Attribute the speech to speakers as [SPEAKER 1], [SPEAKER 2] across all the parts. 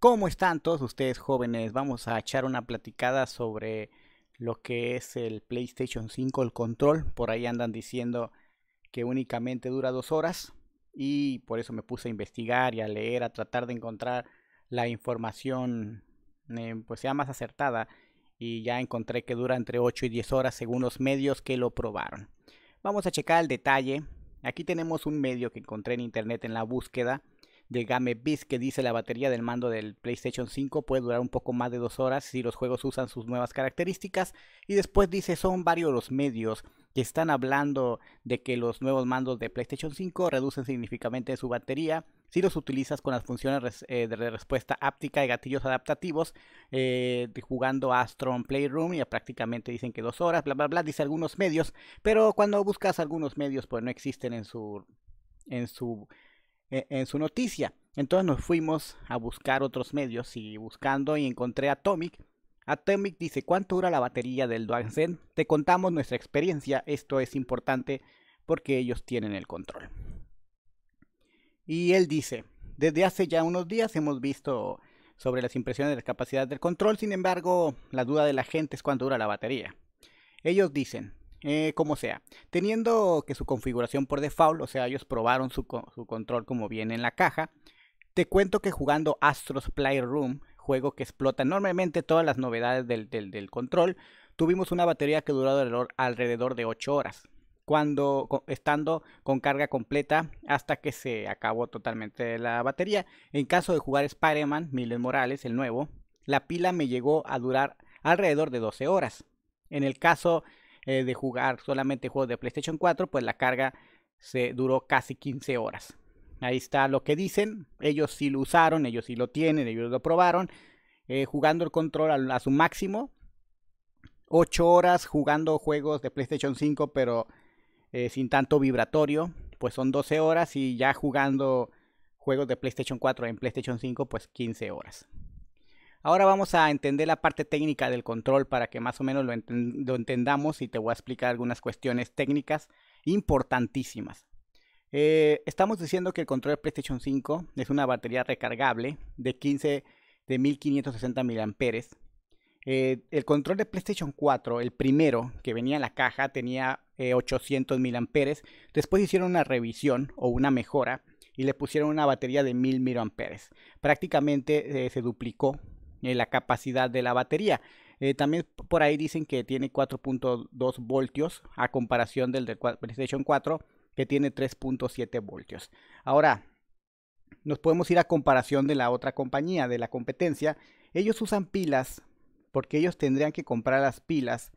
[SPEAKER 1] ¿Cómo están todos ustedes jóvenes? Vamos a echar una platicada sobre lo que es el PlayStation 5, el control. Por ahí andan diciendo que únicamente dura dos horas y por eso me puse a investigar y a leer, a tratar de encontrar la información eh, pues sea más acertada y ya encontré que dura entre 8 y 10 horas según los medios que lo probaron. Vamos a checar el detalle. Aquí tenemos un medio que encontré en internet en la búsqueda de Game que dice la batería del mando del PlayStation 5 puede durar un poco más de dos horas si los juegos usan sus nuevas características. Y después dice son varios los medios que están hablando de que los nuevos mandos de PlayStation 5 reducen significativamente su batería si los utilizas con las funciones eh, de respuesta áptica y gatillos adaptativos, eh, jugando a Astron Playroom, ya prácticamente dicen que dos horas, bla, bla, bla, dice algunos medios, pero cuando buscas algunos medios, pues no existen en su, en su en, su noticia. Entonces nos fuimos a buscar otros medios y buscando y encontré a Atomic. Atomic dice, ¿cuánto dura la batería del Duanzen? Te contamos nuestra experiencia, esto es importante porque ellos tienen el control. Y él dice, desde hace ya unos días hemos visto sobre las impresiones de la capacidad del control, sin embargo, la duda de la gente es cuánto dura la batería. Ellos dicen, eh, como sea, teniendo que su configuración por default, o sea, ellos probaron su, control como viene en la caja, te cuento que jugando Astros Room juego que explota enormemente todas las novedades del, control, tuvimos una batería que duró alrededor, de 8 horas cuando estando con carga completa hasta que se acabó totalmente la batería. En caso de jugar Spider-Man, Miles Morales, el nuevo, la pila me llegó a durar alrededor de 12 horas. En el caso eh, de jugar solamente juegos de PlayStation 4, pues la carga se duró casi 15 horas. Ahí está lo que dicen. Ellos sí lo usaron, ellos sí lo tienen, ellos lo probaron. Eh, jugando el control a, su máximo. 8 horas jugando juegos de PlayStation 5, pero eh, sin tanto vibratorio. Pues son 12 horas y ya jugando juegos de PlayStation 4 en PlayStation 5, pues 15 horas. Ahora vamos a entender la parte técnica del control para que más o menos lo, entendamos y te voy a explicar algunas cuestiones técnicas importantísimas. Eh, estamos diciendo que el control de PlayStation 5 es una batería recargable de 15 de 1560 mAh. Eh, el control de PlayStation 4, el primero que venía en la caja, tenía 800 800 mAh. Después hicieron una revisión o una mejora y le pusieron una batería de 1000 mAh. Prácticamente eh, se duplicó eh, la capacidad de la batería. Eh, también por ahí dicen que tiene 4.2 voltios a comparación del de PlayStation 4 que tiene 3.7 voltios. Ahora, nos podemos ir a comparación de la otra compañía, de la competencia. Ellos usan pilas porque ellos tendrían que comprar las pilas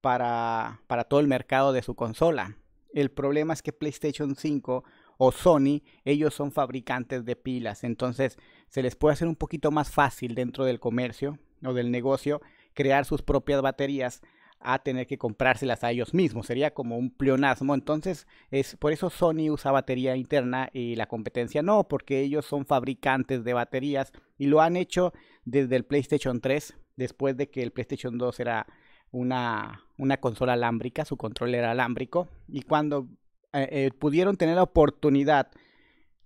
[SPEAKER 1] para, para todo el mercado de su consola. El problema es que PlayStation 5 o Sony, ellos son fabricantes de pilas, entonces se les puede hacer un poquito más fácil dentro del comercio o del negocio crear sus propias baterías a tener que comprárselas a ellos mismos. Sería como un pleonasmo. Entonces, es por eso Sony usa batería interna y la competencia no, porque ellos son fabricantes de baterías y lo han hecho desde el PlayStation 3, después de que el PlayStation 2 era una, una consola alámbrica, su control era alámbrico, y cuando eh, eh, pudieron tener la oportunidad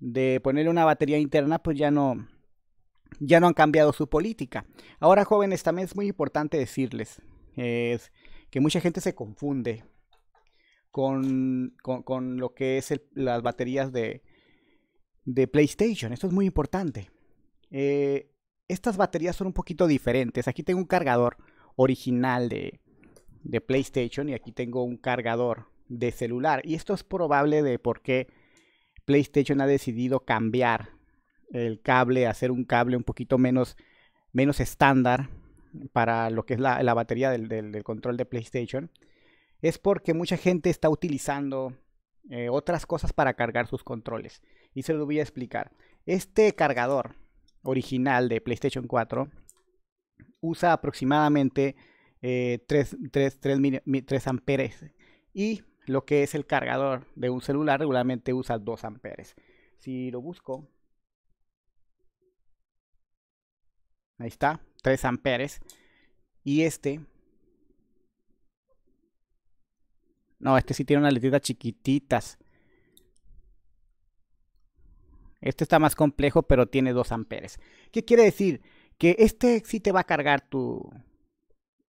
[SPEAKER 1] de ponerle una batería interna, pues ya no, ya no han cambiado su política. Ahora, jóvenes, también es muy importante decirles eh, que mucha gente se confunde con, con, lo que es las baterías de, de, PlayStation. Esto es muy importante. estas baterías son un poquito diferentes. Aquí tengo un cargador original de, de PlayStation y aquí tengo un cargador de celular. Y esto es probable de por qué PlayStation ha decidido cambiar el cable, hacer un cable un poquito menos, menos estándar para lo que es la, batería del, control de PlayStation. Es porque mucha gente está utilizando eh, otras cosas para cargar sus controles. Y se lo voy a explicar. Este cargador original de PlayStation 4 usa aproximadamente eh, 3, 3 amperes. Y lo que es el cargador de un celular regularmente usa 2 amperes. Si lo busco, ahí está, 3 amperes. Y este, no, este sí tiene unas letritas chiquititas. Este está más complejo, pero tiene 2 amperes. ¿Qué quiere decir? Que este sí te va a cargar tu,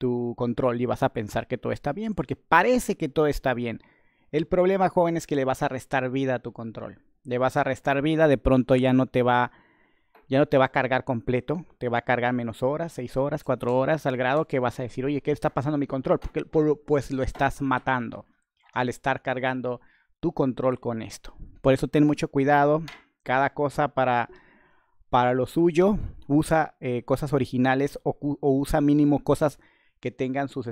[SPEAKER 1] tu control y vas a pensar que todo está bien, porque parece que todo está bien. El problema, joven, es que le vas a restar vida a tu control. Le vas a restar vida, de pronto ya no te va, ya no te va a cargar completo, te va a cargar menos horas, seis horas, cuatro horas, al grado que vas a decir, oye, ¿qué está pasando mi control? Porque, pues lo estás matando al estar cargando tu control con esto. Por eso ten mucho cuidado, cada cosa para, para lo suyo, usa eh, cosas originales o usa mínimo cosas que tengan sus,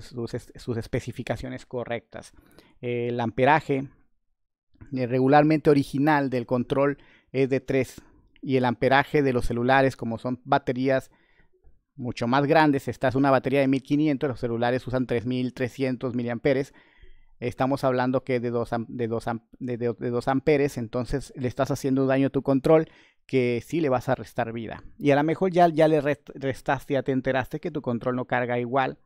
[SPEAKER 1] sus, especificaciones correctas. el amperaje eh, regularmente original del control es de 3 y el amperaje de los celulares, como son baterías mucho más grandes, esta es una batería de 1500, los celulares usan 3300 miliamperes, estamos hablando que de 2 de de, amperes, entonces le estás haciendo daño a tu control que sí le vas a restar vida. Y a lo mejor ya, ya le restaste, ya te enteraste que tu control no carga igual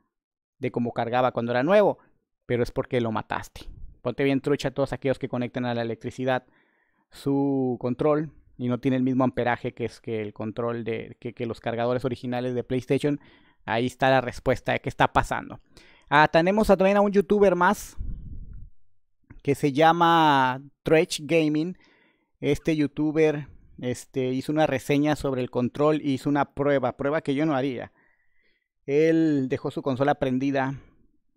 [SPEAKER 1] como cargaba cuando era nuevo, pero es porque lo mataste. Ponte bien trucha a todos aquellos que conectan a la electricidad su control y no tiene el mismo amperaje que es que el control de que, los cargadores originales de PlayStation. Ahí está la respuesta de qué está pasando. Ah, tenemos también a un youtuber más que se llama Tretch Gaming. Este youtuber este, hizo una reseña sobre el control y hizo una prueba, prueba que yo no haría él dejó su consola prendida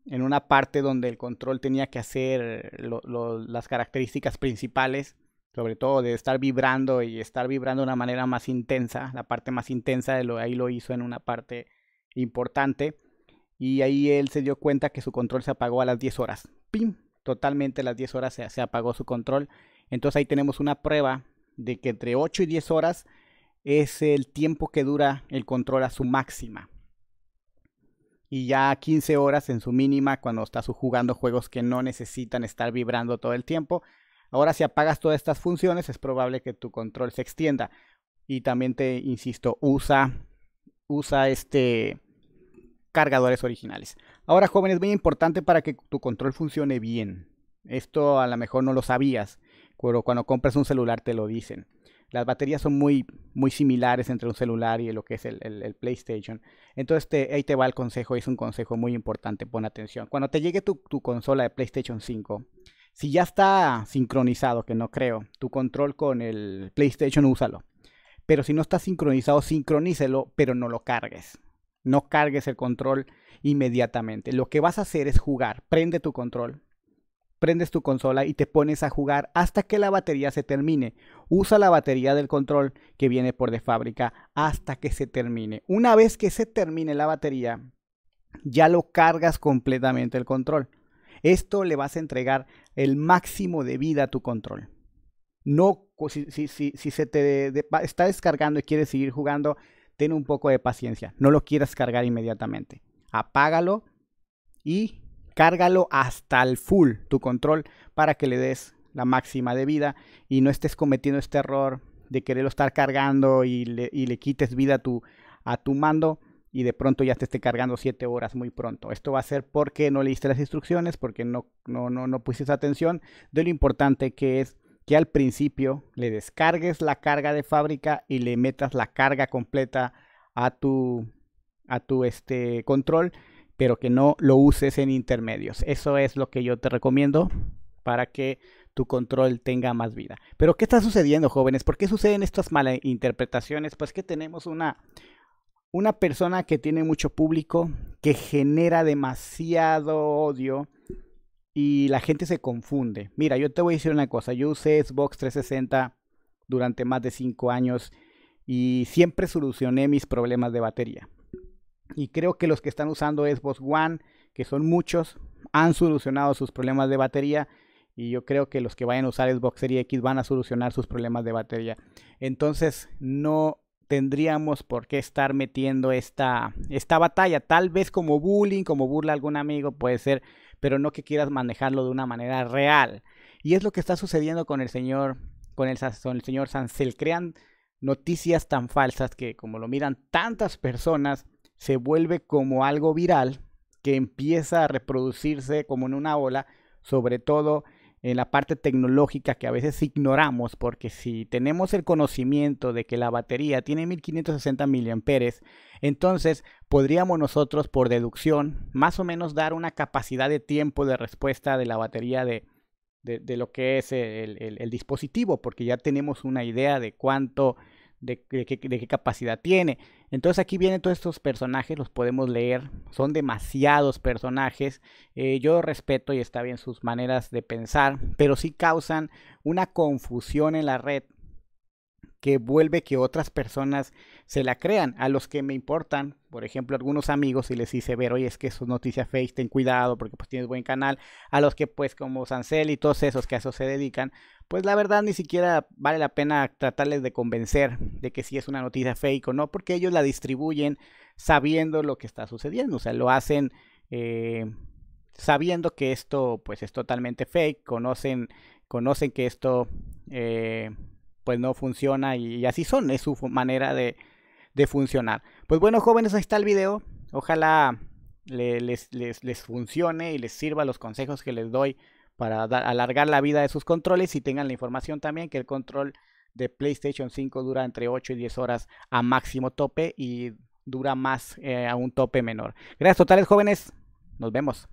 [SPEAKER 1] en una parte donde el control tenía que hacer las características principales, sobre todo de estar vibrando y estar vibrando de una manera más intensa, la parte más intensa, de lo, ahí lo hizo en una parte importante. Y ahí él se dio cuenta que su control se apagó a las 10 horas. ¡Pim! Totalmente a las 10 horas se apagó su control. Entonces ahí tenemos una prueba de que entre 8 y 10 horas es el tiempo que dura el control a su máxima y ya 15 horas en su mínima cuando estás jugando juegos que no necesitan estar vibrando todo el tiempo. Ahora si apagas todas estas funciones es probable que tu control se extienda. Y también te insisto, usa, usa este cargadores originales. Ahora jóvenes, es muy importante para que tu control funcione bien. Esto a lo mejor no lo sabías, pero cuando compras un celular te lo dicen las baterías son muy, muy similares entre un celular y lo que es el, PlayStation. Entonces ahí te va el consejo, es un consejo muy importante, pon atención. Cuando te llegue tu, tu consola de PlayStation 5, si ya está sincronizado, que no creo, tu control con el PlayStation, úsalo. Pero si no está sincronizado, sincronícelo, pero no lo cargues. No cargues el control inmediatamente. Lo que vas a hacer es jugar. Prende tu control, prendes tu consola y te pones a jugar hasta que la batería se termine. Usa la batería del control que viene por de fábrica hasta que se termine. Una vez que se termine la batería, ya lo cargas completamente el control. Esto le vas a entregar el máximo de vida a tu control. No, si, se te está descargando y quieres seguir jugando, ten un poco de paciencia. No lo quieras cargar inmediatamente. Apágalo y cárgalo hasta el full tu control para que le des la máxima de vida y no estés cometiendo este error de quererlo estar cargando y le, quites vida a tu, a tu mando y de pronto ya te esté cargando 7 horas muy pronto. Esto va a ser porque no leíste las instrucciones, porque no, no, no, pusiste atención de lo importante que es que al principio le descargues la carga de fábrica y le metas la carga completa a tu, a tu este, control pero que no lo uses en intermedios. Eso es lo que yo te recomiendo para que tu control tenga más vida. Pero ¿qué está sucediendo, jóvenes? ¿Por qué suceden estas malas interpretaciones? Pues que tenemos una, una persona que tiene mucho público, que genera demasiado odio y la gente se confunde. Mira, yo te voy a decir una cosa. Yo usé Xbox 360 durante más de 5 años y siempre solucioné mis problemas de batería y creo que los que están usando Xbox One, que son muchos, han solucionado sus problemas de batería y yo creo que los que vayan a usar Xbox Series X van a solucionar sus problemas de batería. Entonces no tendríamos por qué estar metiendo esta, esta batalla. Tal vez como bullying, como burla a algún amigo puede ser, pero no que quieras manejarlo de una manera real. Y es lo que está sucediendo con el señor, con el, con el señor Sancel. Crean noticias tan falsas que como lo miran tantas personas, se vuelve como algo viral que empieza a reproducirse como en una ola, sobre todo en la parte tecnológica que a veces ignoramos, porque si tenemos el conocimiento de que la batería tiene 1560 mAh, entonces podríamos nosotros por deducción más o menos dar una capacidad de tiempo de respuesta de la batería de, de, lo que es el, el dispositivo, porque ya tenemos una idea de cuánto de, qué, capacidad tiene. Entonces aquí vienen todos estos personajes, los podemos leer, son demasiados personajes. Eh, yo respeto y está bien sus maneras de pensar, pero sí causan una confusión en la red que vuelve que otras personas se la crean. A los que me importan, por ejemplo, algunos amigos, y les hice ver, oye, es que una noticia fake, ten cuidado porque pues tienes buen canal. A los que pues como Sancel y todos esos que a eso se dedican, pues la verdad ni siquiera vale la pena tratarles de convencer de que si es una noticia fake o no, porque ellos la distribuyen sabiendo lo que está sucediendo. O sea, lo hacen... Eh, sabiendo que esto pues es totalmente fake, conocen, conocen que esto eh, pues no funciona y, así son, es su manera de, funcionar. Pues bueno, jóvenes, ahí está el video. Ojalá les, funcione y les sirva los consejos que les doy para alargar la vida de sus controles y tengan la información también que el control de PlayStation 5 dura entre 8 y 10 horas a máximo tope y dura más eh, a un tope menor. Gracias totales jóvenes, nos vemos.